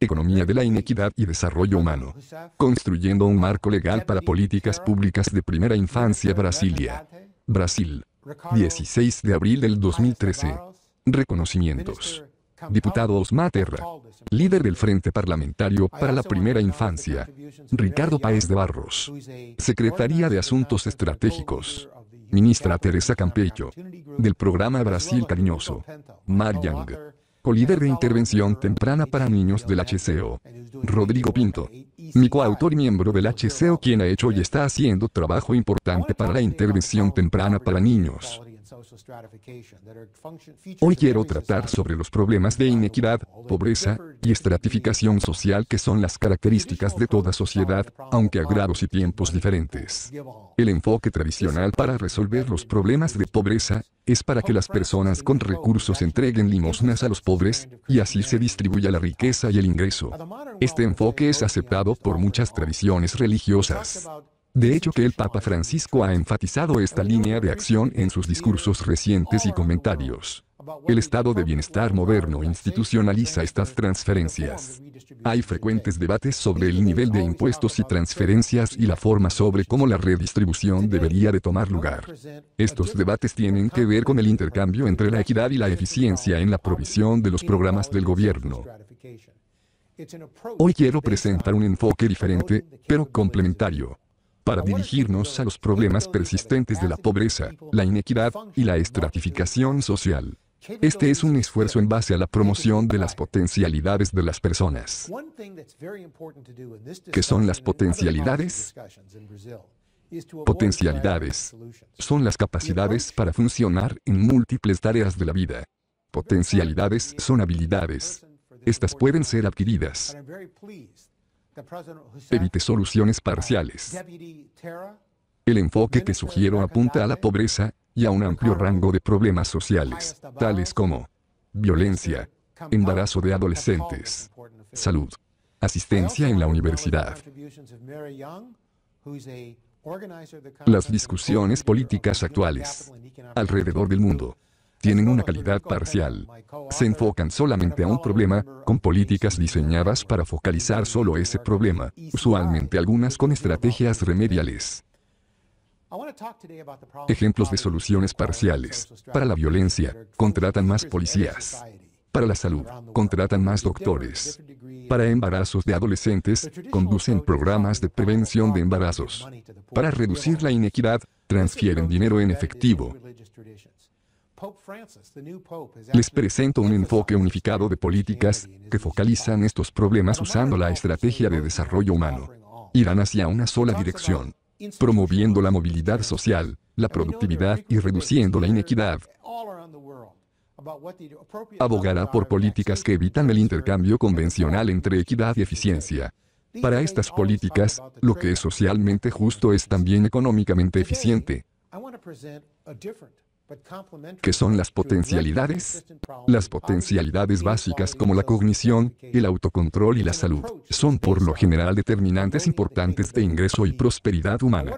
Economía de la Inequidad y Desarrollo Humano. Construyendo un marco legal para políticas públicas de primera infancia Brasilia. Brasil. 16 de abril del 2013. Reconocimientos. Diputado Osma Terra. Líder del Frente Parlamentario para la Primera Infancia. Ricardo Paez de Barros. Secretaría de Asuntos Estratégicos. Ministra Teresa Campello. Del programa Brasil Cariñoso. Mariang. Co-líder de Intervención Temprana para Niños del HCO. Rodrigo Pinto. Mi coautor y miembro del HCO quien ha hecho y está haciendo trabajo importante para la intervención temprana para niños. Hoy quiero tratar sobre los problemas de inequidad, pobreza y estratificación social que son las características de toda sociedad, aunque a grados y tiempos diferentes. El enfoque tradicional para resolver los problemas de pobreza es para que las personas con recursos entreguen limosnas a los pobres, y así se distribuya la riqueza y el ingreso. Este enfoque es aceptado por muchas tradiciones religiosas. De hecho que el Papa Francisco ha enfatizado esta línea de acción en sus discursos recientes y comentarios. El estado de bienestar moderno institucionaliza estas transferencias. Hay frecuentes debates sobre el nivel de impuestos y transferencias y la forma sobre cómo la redistribución debería de tomar lugar. Estos debates tienen que ver con el intercambio entre la equidad y la eficiencia en la provisión de los programas del gobierno. Hoy quiero presentar un enfoque diferente, pero complementario, para dirigirnos a los problemas persistentes de la pobreza, la inequidad y la estratificación social. Este es un esfuerzo en base a la promoción de las potencialidades de las personas. ¿Qué son las potencialidades? Potencialidades son las capacidades para funcionar en múltiples tareas de la vida. Potencialidades son habilidades. Estas pueden ser adquiridas. Evite soluciones parciales. El enfoque que sugiero apunta a la pobreza y a un amplio rango de problemas sociales, tales como violencia, embarazo de adolescentes, salud, asistencia en la universidad. Las discusiones políticas actuales alrededor del mundo tienen una calidad parcial. Se enfocan solamente a un problema, con políticas diseñadas para focalizar solo ese problema, usualmente algunas con estrategias remediales. Ejemplos de soluciones parciales. Para la violencia, contratan más policías. Para la salud, contratan más doctores. Para embarazos de adolescentes, conducen programas de prevención de embarazos. Para reducir la inequidad, transfieren dinero en efectivo. Les presento un enfoque unificado de políticas que focalizan estos problemas usando la estrategia de desarrollo humano. Irán hacia una sola dirección, promoviendo la movilidad social, la productividad y reduciendo la inequidad. Abogará por políticas que evitan el intercambio convencional entre equidad y eficiencia. Para estas políticas, lo que es socialmente justo es también económicamente eficiente. ¿Qué son las potencialidades. Las potencialidades básicas como la cognición, el autocontrol y la salud son por lo general determinantes importantes de ingreso y prosperidad humana.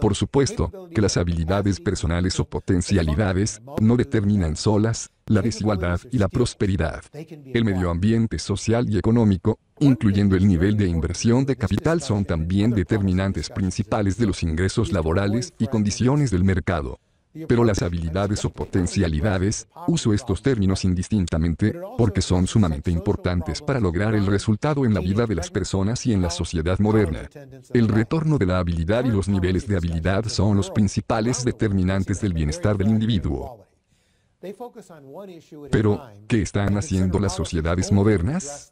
Por supuesto, que las habilidades personales o potencialidades no determinan solas la desigualdad y la prosperidad. El medio ambiente social y económico, incluyendo el nivel de inversión de capital, son también determinantes principales de los ingresos laborales y condiciones del mercado. Pero las habilidades o potencialidades, uso estos términos indistintamente, porque son sumamente importantes para lograr el resultado en la vida de las personas y en la sociedad moderna. El retorno de la habilidad y los niveles de habilidad son los principales determinantes del bienestar del individuo. Pero, ¿qué están haciendo las sociedades modernas?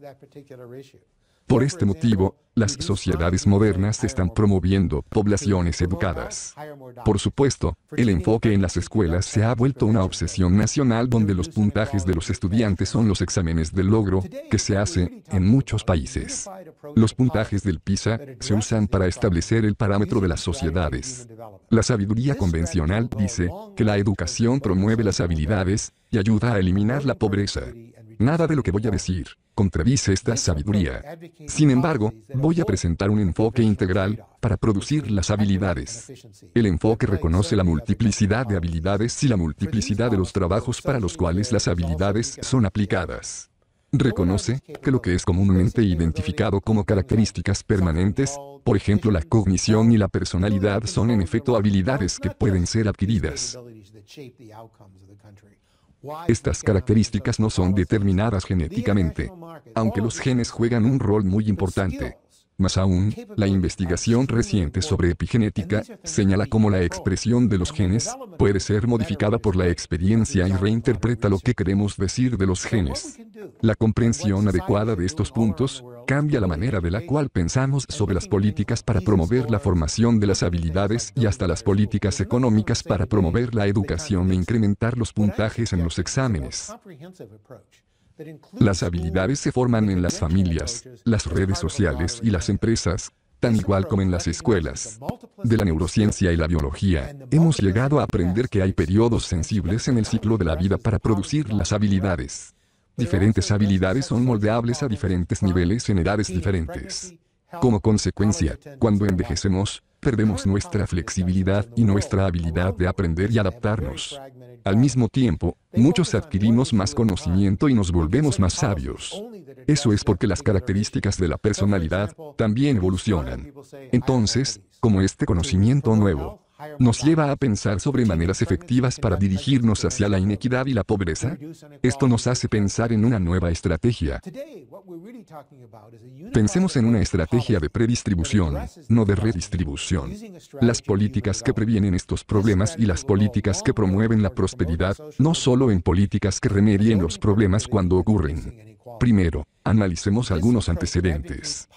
Por este motivo, las sociedades modernas están promoviendo poblaciones educadas. Por supuesto, el enfoque en las escuelas se ha vuelto una obsesión nacional donde los puntajes de los estudiantes son los exámenes de logro, que se hace en muchos países. Los puntajes del PISA se usan para establecer el parámetro de las sociedades. La sabiduría convencional dice que la educación promueve las habilidades y ayuda a eliminar la pobreza. Nada de lo que voy a decir contradice esta sabiduría. Sin embargo, voy a presentar un enfoque integral para producir las habilidades. El enfoque reconoce la multiplicidad de habilidades y la multiplicidad de los trabajos para los cuales las habilidades son aplicadas. Reconoce que lo que es comúnmente identificado como características permanentes, por ejemplo la cognición y la personalidad, son en efecto habilidades que pueden ser adquiridas. Estas características no son determinadas genéticamente, aunque los genes juegan un rol muy importante. Más aún, la investigación reciente sobre epigenética señala cómo la expresión de los genes puede ser modificada por la experiencia y reinterpreta lo que queremos decir de los genes. La comprensión adecuada de estos puntos cambia la manera de la cual pensamos sobre las políticas para promover la formación de las habilidades y hasta las políticas económicas para promover la educación e incrementar los puntajes en los este exámenes. Las habilidades se forman en las familias, las redes sociales y las empresas, tan igual como en las escuelas. De la neurociencia y la biología, hemos llegado a aprender que hay periodos sensibles en el ciclo de la vida para producir las habilidades. Diferentes habilidades son moldeables a diferentes niveles en edades diferentes. Como consecuencia, cuando envejecemos, perdemos nuestra flexibilidad y nuestra habilidad de aprender y adaptarnos. Al mismo tiempo, muchos adquirimos más conocimiento y nos volvemos más sabios. Eso es porque las características de la personalidad también evolucionan. Entonces, como este conocimiento nuevo nos lleva a pensar sobre maneras efectivas para dirigirnos hacia la inequidad y la pobreza? Esto nos hace pensar en una nueva estrategia. Pensemos en una estrategia de predistribución, no de redistribución. Las políticas que previenen estos problemas y las políticas que promueven la prosperidad, no solo en políticas que remedien los problemas cuando ocurren. Primero, analicemos algunos antecedentes.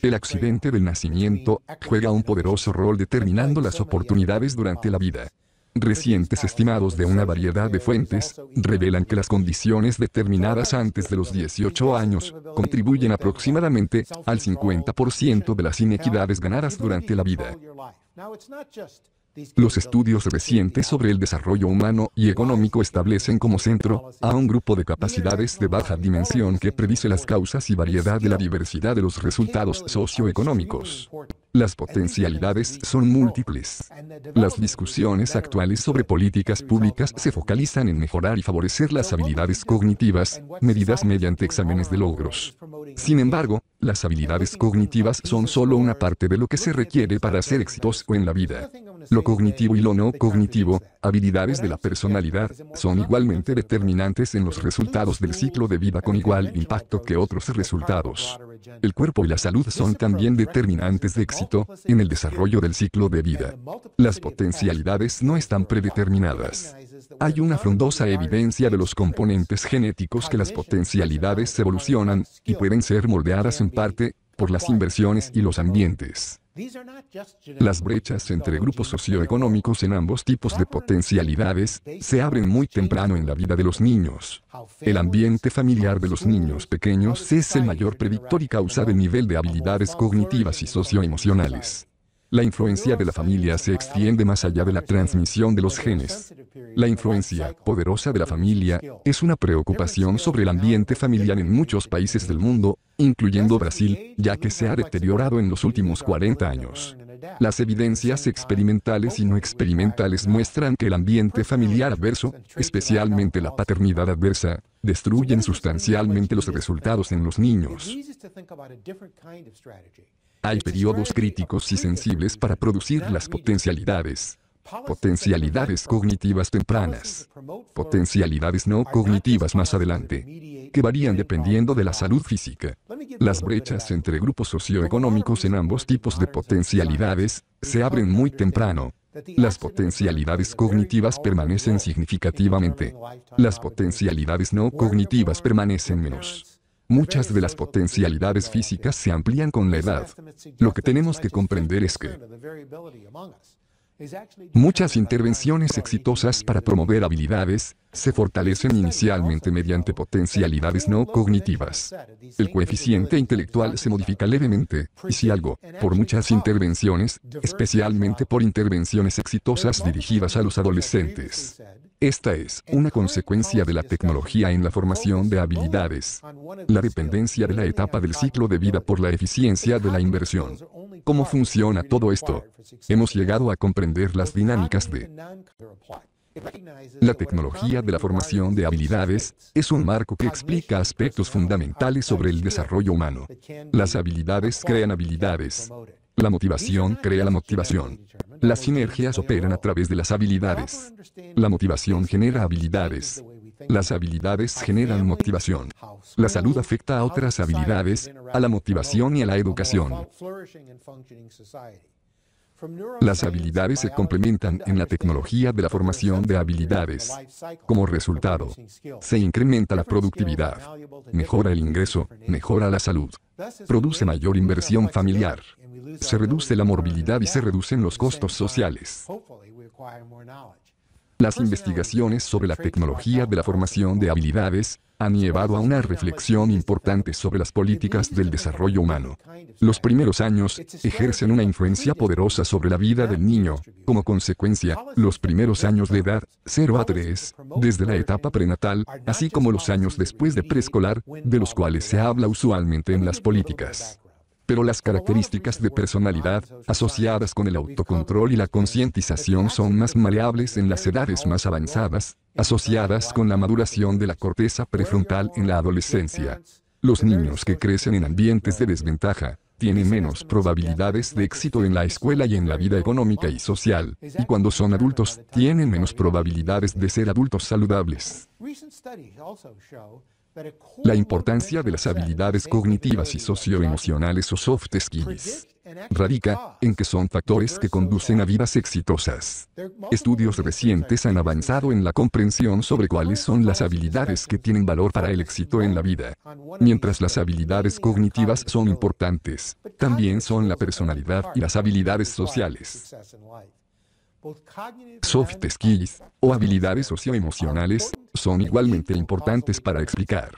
El accidente del nacimiento juega un poderoso rol determinando las oportunidades durante la vida. Recientes estimados de una variedad de fuentes revelan que las condiciones determinadas antes de los 18 años contribuyen aproximadamente al 50% de las inequidades ganadas durante la vida. Los estudios recientes sobre el desarrollo humano y económico establecen como centro a un grupo de capacidades de baja dimensión que predice las causas y variedad de la diversidad de los resultados socioeconómicos. Las potencialidades son múltiples. Las discusiones actuales sobre políticas públicas se focalizan en mejorar y favorecer las habilidades cognitivas, medidas mediante exámenes de logros. Sin embargo, las habilidades cognitivas son solo una parte de lo que se requiere para ser exitoso en la vida. Lo cognitivo y lo no cognitivo, habilidades de la personalidad, son igualmente determinantes en los resultados del ciclo de vida con igual impacto que otros resultados. El cuerpo y la salud son también determinantes de éxito en el desarrollo del ciclo de vida. Las potencialidades no están predeterminadas. Hay una frondosa evidencia de los componentes genéticos que las potencialidades evolucionan y pueden ser moldeadas en parte por las inversiones y los ambientes. Las brechas entre grupos socioeconómicos en ambos tipos de potencialidades se abren muy temprano en la vida de los niños. El ambiente familiar de los niños pequeños es el mayor predictor y causa de nivel de habilidades cognitivas y socioemocionales. La influencia de la familia se extiende más allá de la transmisión de los genes. La influencia poderosa de la familia es una preocupación sobre el ambiente familiar en muchos países del mundo, incluyendo Brasil, ya que se ha deteriorado en los últimos 40 años. Las evidencias experimentales y no experimentales muestran que el ambiente familiar adverso, especialmente la paternidad adversa, destruyen sustancialmente los resultados en los niños. Hay periodos críticos y sensibles para producir las potencialidades. Potencialidades cognitivas tempranas. Potencialidades no cognitivas más adelante. Que varían dependiendo de la salud física. Las brechas entre grupos socioeconómicos en ambos tipos de potencialidades se abren muy temprano. Las potencialidades cognitivas permanecen significativamente. Las potencialidades no cognitivas permanecen menos. Muchas de las potencialidades físicas se amplían con la edad. Lo que tenemos que comprender es que muchas intervenciones exitosas para promover habilidades se fortalecen inicialmente mediante potencialidades no cognitivas. El coeficiente intelectual se modifica levemente, y si algo, por muchas intervenciones, especialmente por intervenciones exitosas dirigidas a los adolescentes, esta es una consecuencia de la tecnología en la formación de habilidades. La dependencia de la etapa del ciclo de vida por la eficiencia de la inversión. ¿Cómo funciona todo esto? Hemos llegado a comprender las dinámicas de la tecnología de la formación de habilidades es un marco que explica aspectos fundamentales sobre el desarrollo humano. Las habilidades crean habilidades. La motivación crea la motivación. Las sinergias operan a través de las habilidades. La motivación genera habilidades. Las habilidades generan motivación. La salud afecta a otras habilidades, a la motivación y a la educación. Las habilidades se complementan en la tecnología de la formación de habilidades. Como resultado, se incrementa la productividad, mejora el ingreso, mejora la salud, produce mayor inversión familiar se reduce la morbilidad y se reducen los costos sociales. Las investigaciones sobre la tecnología de la formación de habilidades han llevado a una reflexión importante sobre las políticas del desarrollo humano. Los primeros años ejercen una influencia poderosa sobre la vida del niño. Como consecuencia, los primeros años de edad, 0 a 3, desde la etapa prenatal, así como los años después de preescolar, de los cuales se habla usualmente en las políticas pero las características de personalidad, asociadas con el autocontrol y la concientización son más maleables en las edades más avanzadas, asociadas con la maduración de la corteza prefrontal en la adolescencia. Los niños que crecen en ambientes de desventaja, tienen menos probabilidades de éxito en la escuela y en la vida económica y social, y cuando son adultos, tienen menos probabilidades de ser adultos saludables. La importancia de las habilidades cognitivas y socioemocionales o soft skills radica en que son factores que conducen a vidas exitosas. Estudios recientes han avanzado en la comprensión sobre cuáles son las habilidades que tienen valor para el éxito en la vida. Mientras las habilidades cognitivas son importantes, también son la personalidad y las habilidades sociales. Soft skills o habilidades socioemocionales son igualmente importantes para explicar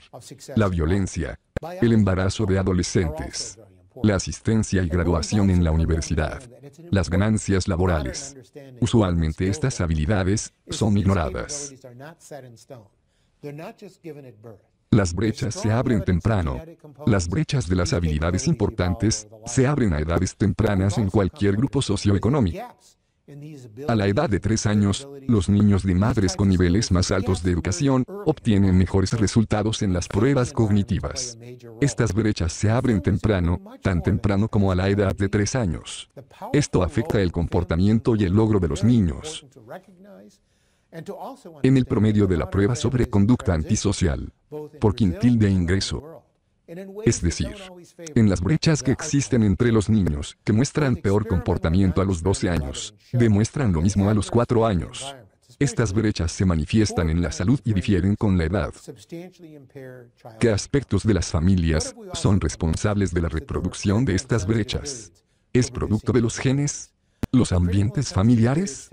la violencia, el embarazo de adolescentes, la asistencia y graduación en la universidad, las ganancias laborales. Usualmente estas habilidades son ignoradas. Las brechas se abren temprano. Las brechas de las habilidades importantes se abren a edades tempranas en cualquier grupo socioeconómico. A la edad de tres años, los niños de madres con niveles más altos de educación obtienen mejores resultados en las pruebas cognitivas. Estas brechas se abren temprano, tan temprano como a la edad de tres años. Esto afecta el comportamiento y el logro de los niños. En el promedio de la prueba sobre conducta antisocial, por quintil de ingreso, es decir, en las brechas que existen entre los niños, que muestran peor comportamiento a los 12 años, demuestran lo mismo a los 4 años. Estas brechas se manifiestan en la salud y difieren con la edad. ¿Qué aspectos de las familias son responsables de la reproducción de estas brechas? ¿Es producto de los genes? ¿Los ambientes familiares?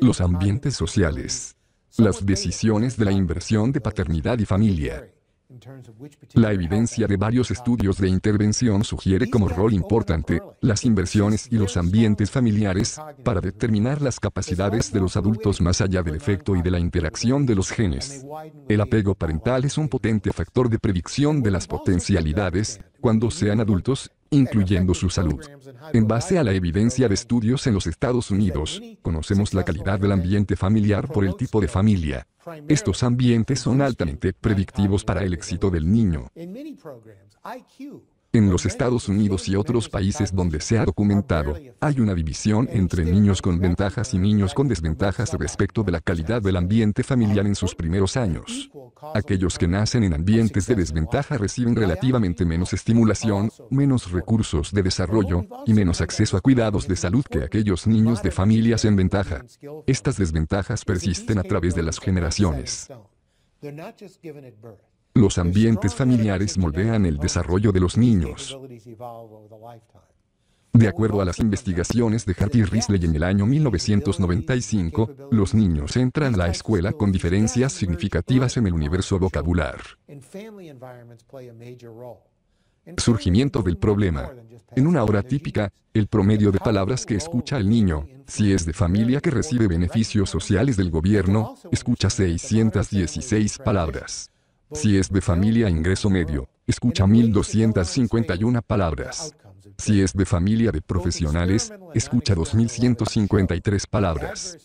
¿Los ambientes sociales? Las decisiones de la inversión de paternidad y familia. La evidencia de varios estudios de intervención sugiere como rol importante las inversiones y los ambientes familiares para determinar las capacidades de los adultos más allá del efecto y de la interacción de los genes. El apego parental es un potente factor de predicción de las potencialidades cuando sean adultos incluyendo su salud. En base a la evidencia de estudios en los Estados Unidos, conocemos la calidad del ambiente familiar por el tipo de familia. Estos ambientes son altamente predictivos para el éxito del niño. En los Estados Unidos y otros países donde se ha documentado, hay una división entre niños con ventajas y niños con desventajas respecto de la calidad del ambiente familiar en sus primeros años. Aquellos que nacen en ambientes de desventaja reciben relativamente menos estimulación, menos recursos de desarrollo y menos acceso a cuidados de salud que aquellos niños de familias en ventaja. Estas desventajas persisten a través de las generaciones. Los ambientes familiares moldean el desarrollo de los niños. De acuerdo a las investigaciones de y Risley en el año 1995, los niños entran a la escuela con diferencias significativas en el universo vocabular. Surgimiento del problema. En una hora típica, el promedio de palabras que escucha el niño, si es de familia que recibe beneficios sociales del gobierno, escucha 616 palabras. Si es de familia ingreso medio, escucha 1251 palabras. Si es de familia de profesionales, escucha 2153 palabras.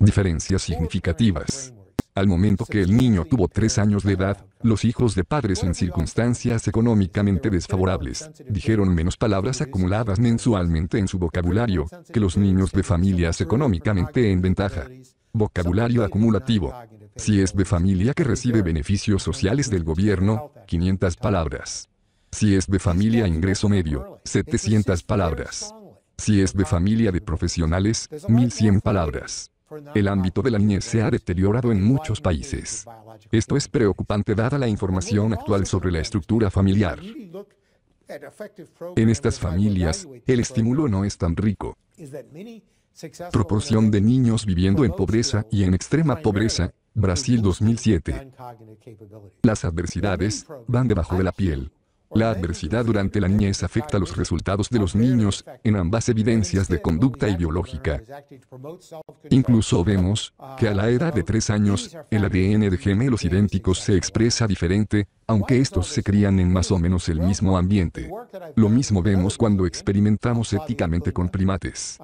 Diferencias significativas. Al momento que el niño tuvo tres años de edad, los hijos de padres en circunstancias económicamente desfavorables dijeron menos palabras acumuladas mensualmente en su vocabulario que los niños de familias económicamente en ventaja. Vocabulario acumulativo. Si es de familia que recibe beneficios sociales del gobierno, 500 palabras. Si es de familia ingreso medio, 700 palabras. Si es de familia de profesionales, 1100 palabras. El ámbito de la niñez se ha deteriorado en muchos países. Esto es preocupante dada la información actual sobre la estructura familiar. En estas familias, el estímulo no es tan rico. Proporción de niños viviendo en pobreza y en extrema pobreza, Brasil 2007. Las adversidades van debajo de la piel. La adversidad durante la niñez afecta los resultados de los niños en ambas evidencias de conducta y biológica. Incluso vemos que a la edad de tres años, el ADN de gemelos idénticos se expresa diferente, aunque estos se crían en más o menos el mismo ambiente. Lo mismo vemos cuando experimentamos éticamente con primates.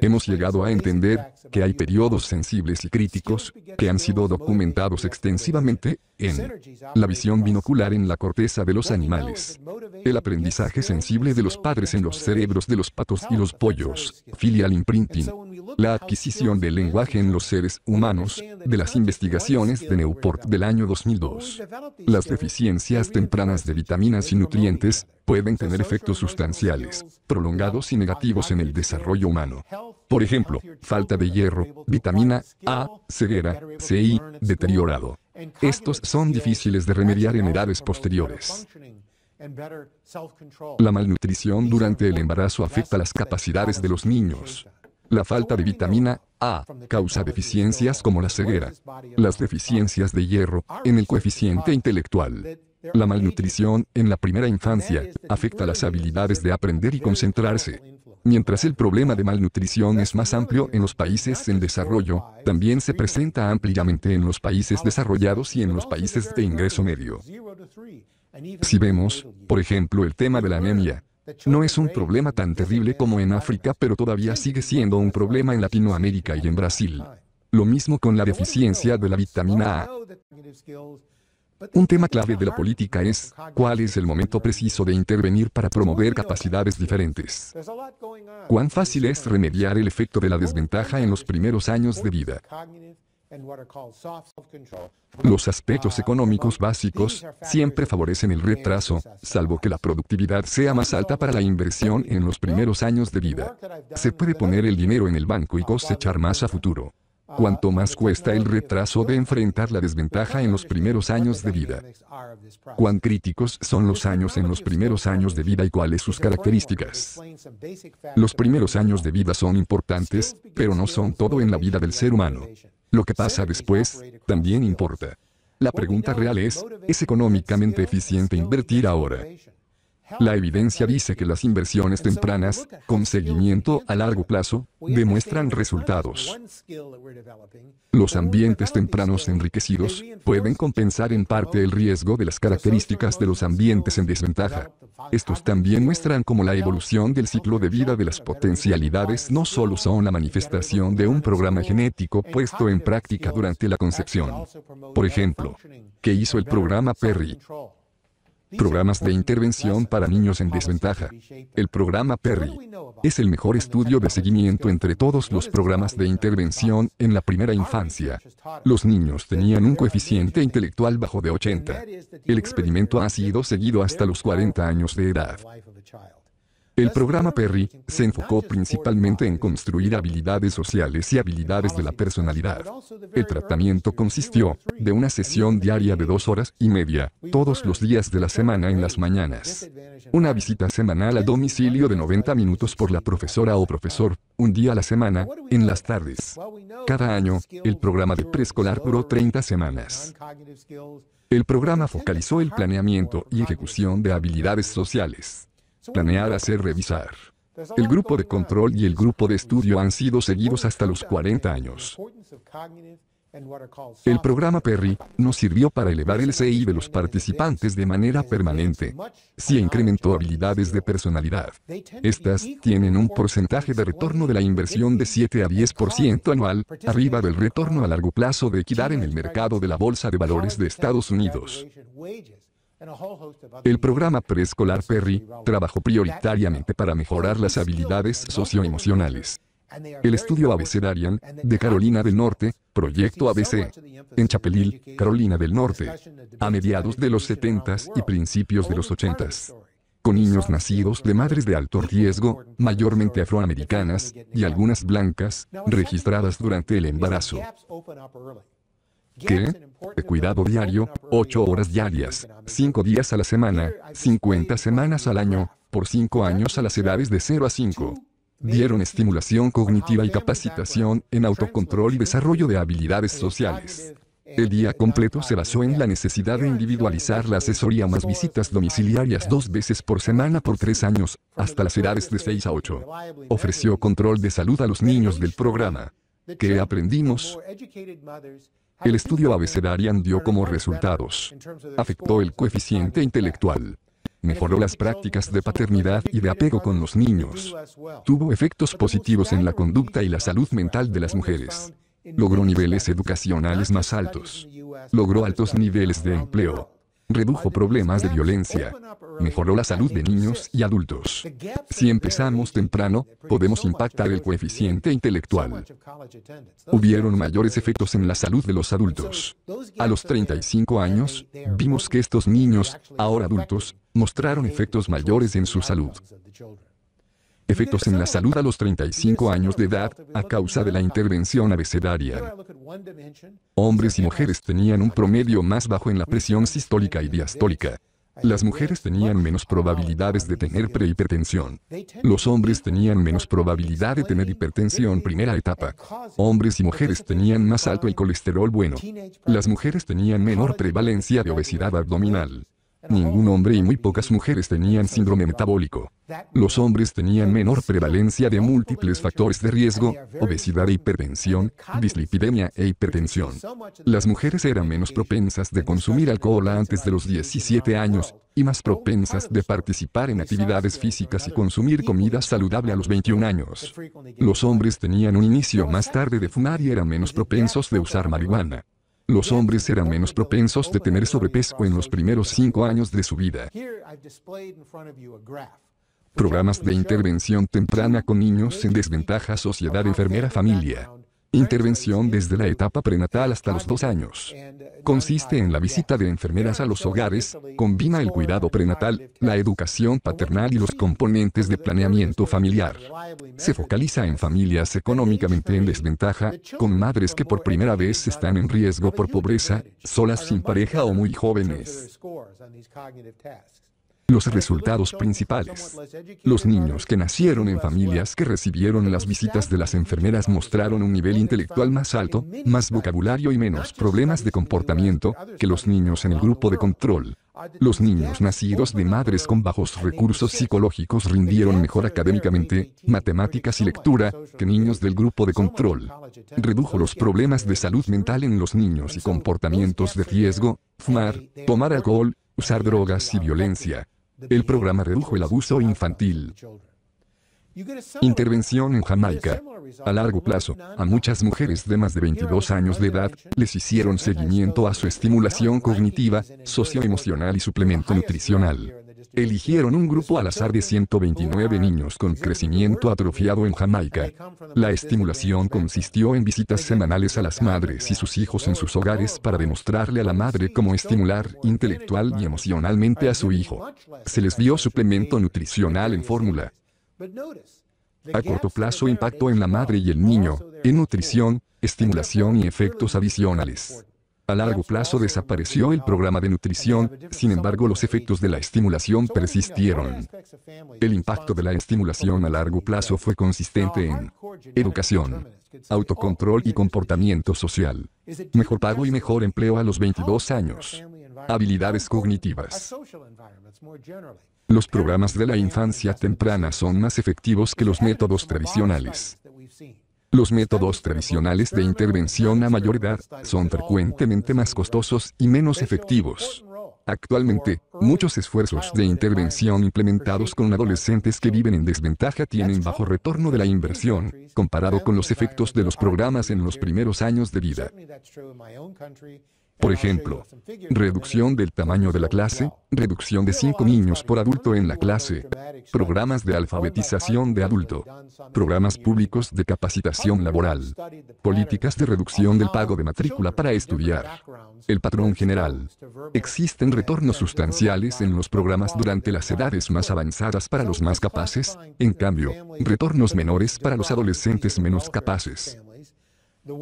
Hemos llegado a entender que hay periodos sensibles y críticos que han sido documentados extensivamente en la visión binocular en la corteza de los animales, el aprendizaje sensible de los padres en los cerebros de los patos y los pollos, filial imprinting, la adquisición del lenguaje en los seres humanos, de las investigaciones de Newport del año 2002, las deficiencias tempranas de vitaminas y nutrientes, pueden tener efectos sustanciales, prolongados y negativos en el desarrollo humano. Por ejemplo, falta de hierro, vitamina A, ceguera, CI, deteriorado. Estos son difíciles de remediar en edades posteriores. La malnutrición durante el embarazo afecta las capacidades de los niños. La falta de vitamina A causa deficiencias como la ceguera, las deficiencias de hierro en el coeficiente intelectual, la malnutrición, en la primera infancia, afecta las habilidades de aprender y concentrarse. Mientras el problema de malnutrición es más amplio en los países en desarrollo, también se presenta ampliamente en los países desarrollados y en los países de ingreso medio. Si vemos, por ejemplo, el tema de la anemia, no es un problema tan terrible como en África, pero todavía sigue siendo un problema en Latinoamérica y en Brasil. Lo mismo con la deficiencia de la vitamina A. Un tema clave de la política es, ¿cuál es el momento preciso de intervenir para promover capacidades diferentes? ¿Cuán fácil es remediar el efecto de la desventaja en los primeros años de vida? Los aspectos económicos básicos siempre favorecen el retraso, salvo que la productividad sea más alta para la inversión en los primeros años de vida. Se puede poner el dinero en el banco y cosechar más a futuro cuanto más cuesta el retraso de enfrentar la desventaja en los primeros años de vida. Cuán críticos son los años en los primeros años de vida y cuáles sus características. Los primeros años de vida son importantes, pero no son todo en la vida del ser humano. Lo que pasa después, también importa. La pregunta real es, ¿es económicamente eficiente invertir ahora? La evidencia dice que las inversiones tempranas, con seguimiento a largo plazo, demuestran resultados. Los ambientes tempranos enriquecidos pueden compensar en parte el riesgo de las características de los ambientes en desventaja. Estos también muestran cómo la evolución del ciclo de vida de las potencialidades no solo son la manifestación de un programa genético puesto en práctica durante la concepción. Por ejemplo, ¿qué hizo el programa Perry? Programas de intervención para niños en desventaja. El programa Perry es el mejor estudio de seguimiento entre todos los programas de intervención en la primera infancia. Los niños tenían un coeficiente intelectual bajo de 80. El experimento ha sido seguido hasta los 40 años de edad. El programa Perry se enfocó principalmente en construir habilidades sociales y habilidades de la personalidad. El tratamiento consistió de una sesión diaria de dos horas y media, todos los días de la semana en las mañanas. Una visita semanal a domicilio de 90 minutos por la profesora o profesor, un día a la semana, en las tardes. Cada año, el programa de preescolar duró 30 semanas. El programa focalizó el planeamiento y ejecución de habilidades sociales. Planear, hacer, revisar. El grupo de control y el grupo de estudio han sido seguidos hasta los 40 años. El programa Perry nos sirvió para elevar el CI de los participantes de manera permanente. Si incrementó habilidades de personalidad. Estas tienen un porcentaje de retorno de la inversión de 7 a 10% anual, arriba del retorno a largo plazo de equidad en el mercado de la Bolsa de Valores de Estados Unidos. El programa preescolar Perry trabajó prioritariamente para mejorar las habilidades socioemocionales. El estudio Darian, de Carolina del Norte, Proyecto ABC, en Hill, Carolina del Norte, a mediados de los 70s y principios de los 80s, con niños nacidos de madres de alto riesgo, mayormente afroamericanas y algunas blancas, registradas durante el embarazo. ¿Qué? De cuidado diario, 8 horas diarias, 5 días a la semana, 50 semanas al año, por 5 años a las edades de 0 a 5. Dieron estimulación cognitiva y capacitación en autocontrol y desarrollo de habilidades sociales. El día completo se basó en la necesidad de individualizar la asesoría más visitas domiciliarias dos veces por semana por tres años, hasta las edades de 6 a 8. Ofreció control de salud a los niños del programa. ¿Qué aprendimos? El estudio abecedarian dio como resultados. Afectó el coeficiente intelectual. Mejoró las prácticas de paternidad y de apego con los niños. Tuvo efectos positivos en la conducta y la salud mental de las mujeres. Logró niveles educacionales más altos. Logró altos niveles de empleo redujo problemas de violencia, mejoró la salud de niños y adultos. Si empezamos temprano, podemos impactar el coeficiente intelectual. Hubieron mayores efectos en la salud de los adultos. A los 35 años, vimos que estos niños, ahora adultos, mostraron efectos mayores en su salud. Efectos en la salud a los 35 años de edad a causa de la intervención abecedaria. Hombres y mujeres tenían un promedio más bajo en la presión sistólica y diastólica. Las mujeres tenían menos probabilidades de tener prehipertensión. Los hombres tenían menos probabilidad de tener hipertensión primera etapa. Hombres y mujeres tenían más alto el colesterol bueno. Las mujeres tenían menor prevalencia de obesidad abdominal. Ningún hombre y muy pocas mujeres tenían síndrome metabólico. Los hombres tenían menor prevalencia de múltiples factores de riesgo, obesidad e hipertensión, dislipidemia e hipertensión. Las mujeres eran menos propensas de consumir alcohol antes de los 17 años y más propensas de participar en actividades físicas y consumir comida saludable a los 21 años. Los hombres tenían un inicio más tarde de fumar y eran menos propensos de usar marihuana. Los hombres eran menos propensos de tener sobrepeso en los primeros cinco años de su vida. Programas de intervención temprana con niños en desventaja, sociedad, enfermera, familia. Intervención desde la etapa prenatal hasta los dos años. Consiste en la visita de enfermeras a los hogares, combina el cuidado prenatal, la educación paternal y los componentes de planeamiento familiar. Se focaliza en familias económicamente en desventaja, con madres que por primera vez están en riesgo por pobreza, solas sin pareja o muy jóvenes. Los resultados principales. Los niños que nacieron en familias que recibieron las visitas de las enfermeras mostraron un nivel intelectual más alto, más vocabulario y menos problemas de comportamiento que los niños en el grupo de control. Los niños nacidos de madres con bajos recursos psicológicos rindieron mejor académicamente, matemáticas y lectura, que niños del grupo de control. Redujo los problemas de salud mental en los niños y comportamientos de riesgo, fumar, tomar alcohol, usar drogas y violencia. El programa redujo el abuso infantil. Intervención en Jamaica. A largo plazo, a muchas mujeres de más de 22 años de edad, les hicieron seguimiento a su estimulación cognitiva, socioemocional y suplemento nutricional. Eligieron un grupo al azar de 129 niños con crecimiento atrofiado en Jamaica. La estimulación consistió en visitas semanales a las madres y sus hijos en sus hogares para demostrarle a la madre cómo estimular intelectual y emocionalmente a su hijo. Se les dio suplemento nutricional en fórmula. A corto plazo impacto en la madre y el niño, en nutrición, estimulación y efectos adicionales. A largo plazo desapareció el programa de nutrición, sin embargo los efectos de la estimulación persistieron. El impacto de la estimulación a largo plazo fue consistente en educación, autocontrol y comportamiento social. Mejor pago y mejor empleo a los 22 años. Habilidades cognitivas. Los programas de la infancia temprana son más efectivos que los métodos tradicionales. Los métodos tradicionales de intervención a mayor edad son frecuentemente más costosos y menos efectivos. Actualmente, muchos esfuerzos de intervención implementados con adolescentes que viven en desventaja tienen bajo retorno de la inversión, comparado con los efectos de los programas en los primeros años de vida. Por ejemplo, reducción del tamaño de la clase, reducción de cinco niños por adulto en la clase, programas de alfabetización de adulto, programas públicos de capacitación laboral, políticas de reducción del pago de matrícula para estudiar, el patrón general. Existen retornos sustanciales en los programas durante las edades más avanzadas para los más capaces, en cambio, retornos menores para los adolescentes menos capaces.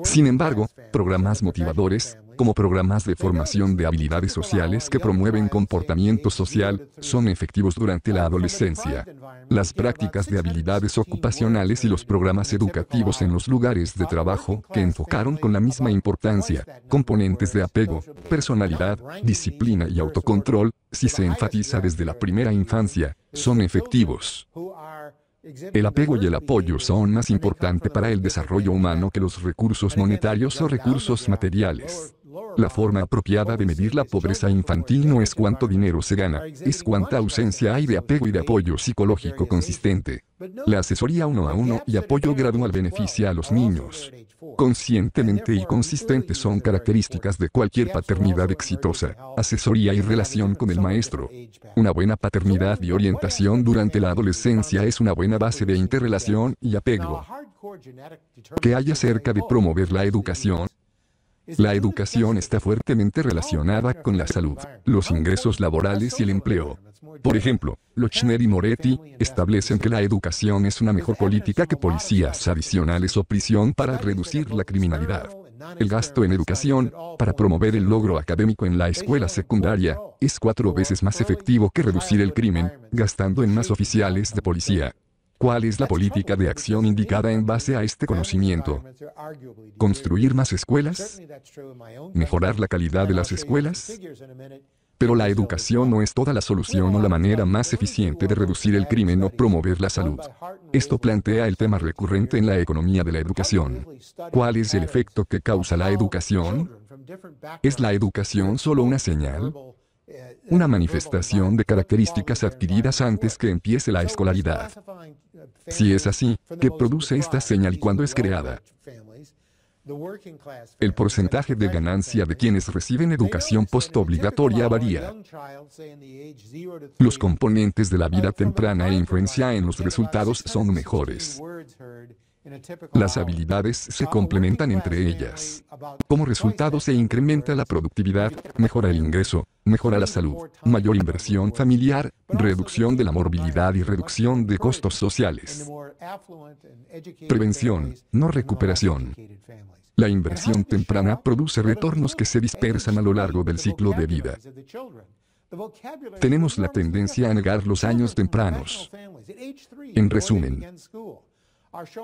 Sin embargo, programas motivadores, como programas de formación de habilidades sociales que promueven comportamiento social, son efectivos durante la adolescencia. Las prácticas de habilidades ocupacionales y los programas educativos en los lugares de trabajo, que enfocaron con la misma importancia, componentes de apego, personalidad, disciplina y autocontrol, si se enfatiza desde la primera infancia, son efectivos. El apego y el apoyo son más importantes para el desarrollo humano que los recursos monetarios o recursos materiales. La forma apropiada de medir la pobreza infantil no es cuánto dinero se gana, es cuánta ausencia hay de apego y de apoyo psicológico consistente. La asesoría uno a uno y apoyo gradual beneficia a los niños. Conscientemente y consistente son características de cualquier paternidad exitosa. Asesoría y relación con el maestro. Una buena paternidad y orientación durante la adolescencia es una buena base de interrelación y apego que hay acerca de promover la educación, la educación está fuertemente relacionada con la salud, los ingresos laborales y el empleo. Por ejemplo, Lochner y Moretti establecen que la educación es una mejor política que policías adicionales o prisión para reducir la criminalidad. El gasto en educación, para promover el logro académico en la escuela secundaria, es cuatro veces más efectivo que reducir el crimen, gastando en más oficiales de policía. ¿Cuál es la política de acción indicada en base a este conocimiento? ¿Construir más escuelas? ¿Mejorar la calidad de las escuelas? Pero la educación no es toda la solución o la manera más eficiente de reducir el crimen o promover la salud. Esto plantea el tema recurrente en la economía de la educación. ¿Cuál es el efecto que causa la educación? ¿Es la educación solo una señal? Una manifestación de características adquiridas antes que empiece la escolaridad si es así, ¿qué produce esta señal cuando es creada. El porcentaje de ganancia de quienes reciben educación postobligatoria varía. Los componentes de la vida temprana e influencia en los resultados son mejores. Las habilidades se complementan entre ellas. Como resultado se incrementa la productividad, mejora el ingreso, mejora la salud, mayor inversión familiar, reducción de la morbilidad y reducción de costos sociales. Prevención, no recuperación. La inversión temprana produce retornos que se dispersan a lo largo del ciclo de vida. Tenemos la tendencia a negar los años tempranos. En resumen,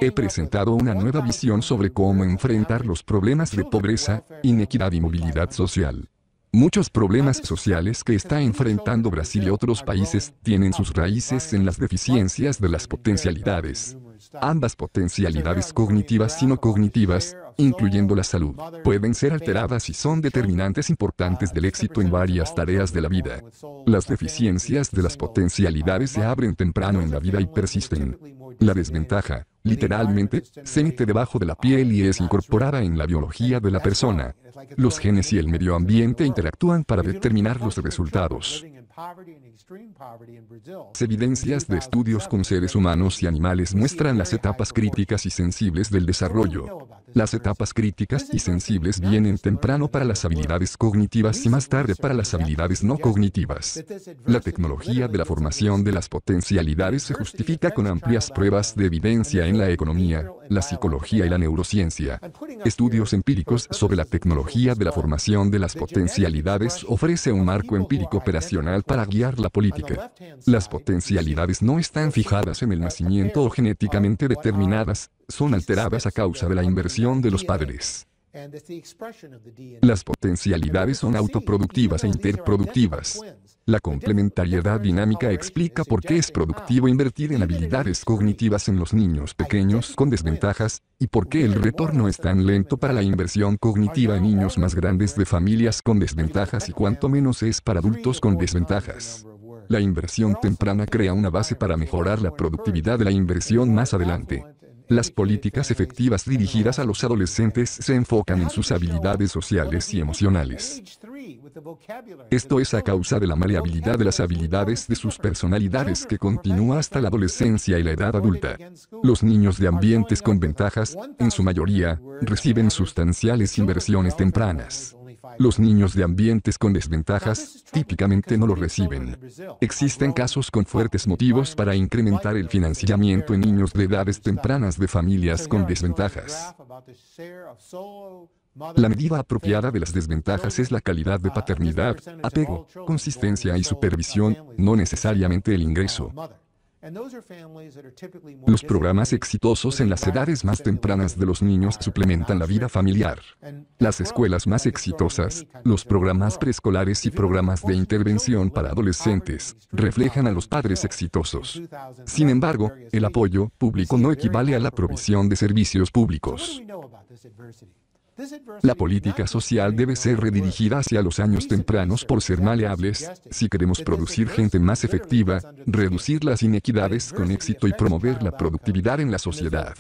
He presentado una nueva visión sobre cómo enfrentar los problemas de pobreza, inequidad y movilidad social. Muchos problemas sociales que está enfrentando Brasil y otros países tienen sus raíces en las deficiencias de las potencialidades. Ambas potencialidades cognitivas y no cognitivas, incluyendo la salud, pueden ser alteradas y son determinantes importantes del éxito en varias tareas de la vida. Las deficiencias de las potencialidades se abren temprano en la vida y persisten. La desventaja, Literalmente, se mete debajo de la piel y es incorporada en la biología de la persona. Los genes y el medio ambiente interactúan para determinar los resultados. Las evidencias de estudios con seres humanos y animales muestran las etapas críticas y sensibles del desarrollo. Las etapas críticas y sensibles vienen temprano para las habilidades cognitivas y más tarde para las habilidades no cognitivas. La tecnología de la formación de las potencialidades se justifica con amplias pruebas de evidencia en la economía, la psicología y la neurociencia. Estudios empíricos sobre la tecnología de la formación de las potencialidades ofrece un marco empírico operacional para guiar la política. Las potencialidades no están fijadas en el nacimiento o genéticamente determinadas, son alteradas a causa de la inversión de los padres. Las potencialidades son autoproductivas e interproductivas. La complementariedad dinámica explica por qué es productivo invertir en habilidades cognitivas en los niños pequeños con desventajas, y por qué el retorno es tan lento para la inversión cognitiva en niños más grandes de familias con desventajas y cuanto menos es para adultos con desventajas. La inversión temprana crea una base para mejorar la productividad de la inversión más adelante. Las políticas efectivas dirigidas a los adolescentes se enfocan en sus habilidades sociales y emocionales. Esto es a causa de la maleabilidad de las habilidades de sus personalidades que continúa hasta la adolescencia y la edad adulta. Los niños de ambientes con ventajas, en su mayoría, reciben sustanciales inversiones tempranas. Los niños de ambientes con desventajas típicamente no lo reciben. Existen casos con fuertes motivos para incrementar el financiamiento en niños de edades tempranas de familias con desventajas. La medida apropiada de las desventajas es la calidad de paternidad, apego, consistencia y supervisión, no necesariamente el ingreso. Los programas exitosos en las edades más tempranas de los niños suplementan la vida familiar. Las escuelas más exitosas, los programas preescolares y programas de intervención para adolescentes, reflejan a los padres exitosos. Sin embargo, el apoyo público no equivale a la provisión de servicios públicos. La política social debe ser redirigida hacia los años tempranos por ser maleables, si queremos producir gente más efectiva, reducir las inequidades con éxito y promover la productividad en la sociedad.